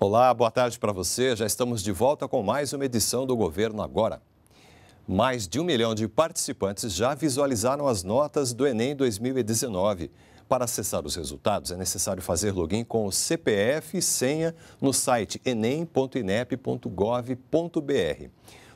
Olá, boa tarde para você. Já estamos de volta com mais uma edição do Governo Agora. Mais de um milhão de participantes já visualizaram as notas do Enem 2019. Para acessar os resultados, é necessário fazer login com o CPF e senha no site enem.inep.gov.br.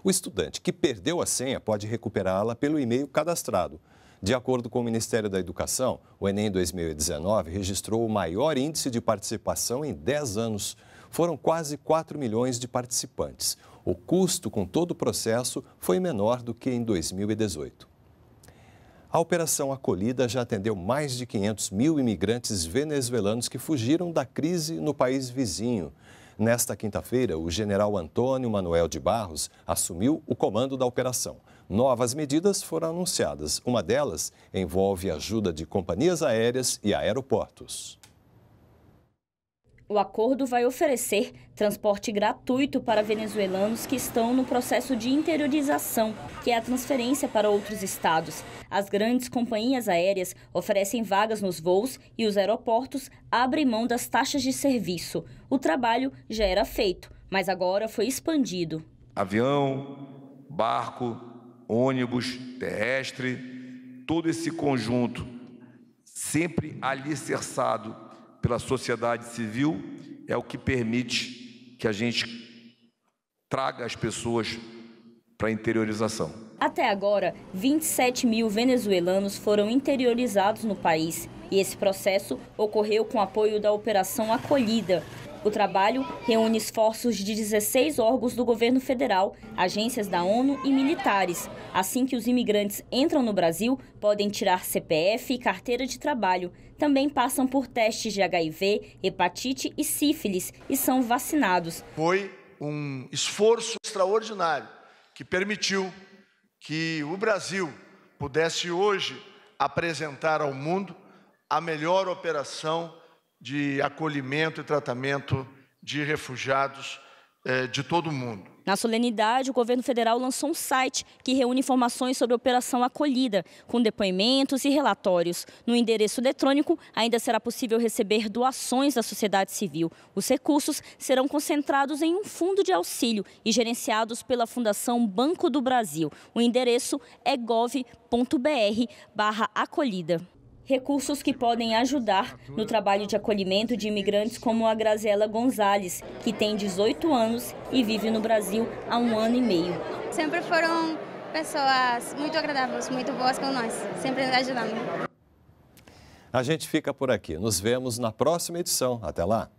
O estudante que perdeu a senha pode recuperá-la pelo e-mail cadastrado. De acordo com o Ministério da Educação, o Enem 2019 registrou o maior índice de participação em 10 anos. Foram quase 4 milhões de participantes. O custo com todo o processo foi menor do que em 2018. A operação acolhida já atendeu mais de 500 mil imigrantes venezuelanos que fugiram da crise no país vizinho. Nesta quinta-feira, o general Antônio Manuel de Barros assumiu o comando da operação. Novas medidas foram anunciadas. Uma delas envolve ajuda de companhias aéreas e aeroportos. O acordo vai oferecer transporte gratuito para venezuelanos que estão no processo de interiorização, que é a transferência para outros estados. As grandes companhias aéreas oferecem vagas nos voos e os aeroportos abrem mão das taxas de serviço. O trabalho já era feito, mas agora foi expandido. Avião, barco, ônibus, terrestre, todo esse conjunto sempre alicerçado pela sociedade civil é o que permite que a gente traga as pessoas para a interiorização. Até agora, 27 mil venezuelanos foram interiorizados no país. E esse processo ocorreu com apoio da Operação Acolhida, o trabalho reúne esforços de 16 órgãos do governo federal, agências da ONU e militares. Assim que os imigrantes entram no Brasil, podem tirar CPF e carteira de trabalho. Também passam por testes de HIV, hepatite e sífilis e são vacinados. Foi um esforço extraordinário que permitiu que o Brasil pudesse hoje apresentar ao mundo a melhor operação de acolhimento e tratamento de refugiados eh, de todo o mundo. Na solenidade, o governo federal lançou um site que reúne informações sobre a operação acolhida, com depoimentos e relatórios. No endereço eletrônico, ainda será possível receber doações da sociedade civil. Os recursos serão concentrados em um fundo de auxílio e gerenciados pela Fundação Banco do Brasil. O endereço é gov.br/acolhida. Recursos que podem ajudar no trabalho de acolhimento de imigrantes como a Graziela Gonzalez, que tem 18 anos e vive no Brasil há um ano e meio. Sempre foram pessoas muito agradáveis, muito boas com nós, sempre nos ajudando. A gente fica por aqui. Nos vemos na próxima edição. Até lá!